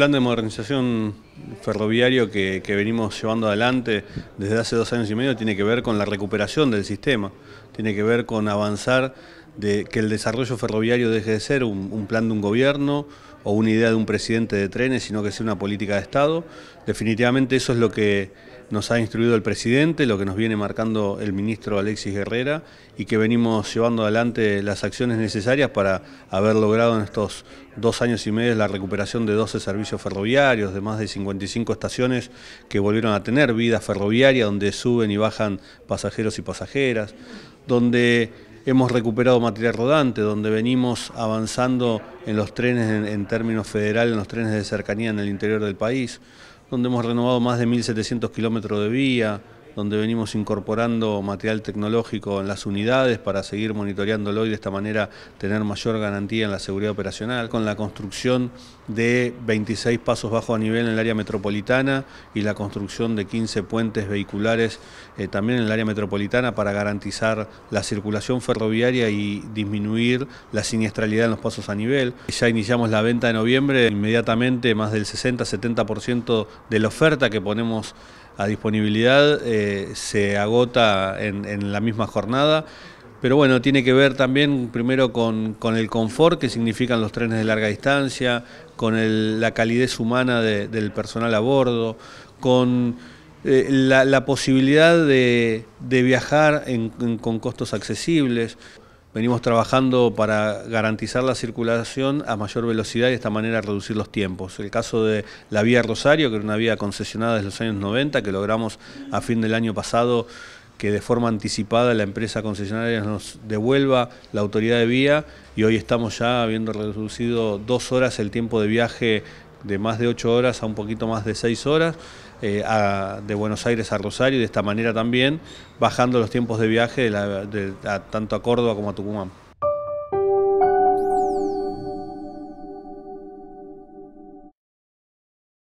plan de modernización ferroviario que, venimos llevando adelante desde hace dos años y medio tiene que ver con la recuperación del sistema, tiene que ver con avanzar de que el desarrollo ferroviario deje de ser un, plan de un gobierno o una idea de un presidente de trenes, sino que sea una política de Estado. Definitivamente eso es lo que nos ha instruido el presidente, lo que nos viene marcando el ministro Alexis Guerrera y que venimos llevando adelante las acciones necesarias para haber logrado en estos dos años y medio la recuperación de 12 servicios ferroviarios, de más de 50 55 estaciones que volvieron a tener vida ferroviaria, donde suben y bajan pasajeros y pasajeras, donde hemos recuperado material rodante, donde venimos avanzando en los trenes en, en términos federales, en los trenes de cercanía en el interior del país, donde hemos renovado más de 1.700 kilómetros de vía, donde venimos incorporando material tecnológico en las unidades para seguir monitoreándolo y de esta manera tener mayor garantía en la seguridad operacional, con la construcción de 26 pasos bajo a nivel en el área metropolitana y la construcción de 15 puentes vehiculares eh, también en el área metropolitana para garantizar la circulación ferroviaria y disminuir la siniestralidad en los pasos a nivel. Ya iniciamos la venta de noviembre, inmediatamente más del 60-70% de la oferta que ponemos a disponibilidad eh, se agota en, la misma jornada. Pero bueno, tiene que ver también primero con, el confort que significan los trenes de larga distancia, con la calidez humana del personal a bordo, con eh, la, posibilidad de, viajar con costos accesibles. Venimos trabajando para garantizar la circulación a mayor velocidad y de esta manera reducir los tiempos. El caso de la vía Rosario, que era una vía concesionada desde los años 90, que logramos a fin del año pasado que de forma anticipada la empresa concesionaria nos devuelva la autoridad de vía y hoy estamos ya habiendo reducido dos horas el tiempo de viaje de más de 8 horas a un poquito más de 6 horas, eh, de Buenos Aires a Rosario y de esta manera también bajando los tiempos de viaje tanto a Córdoba como a Tucumán.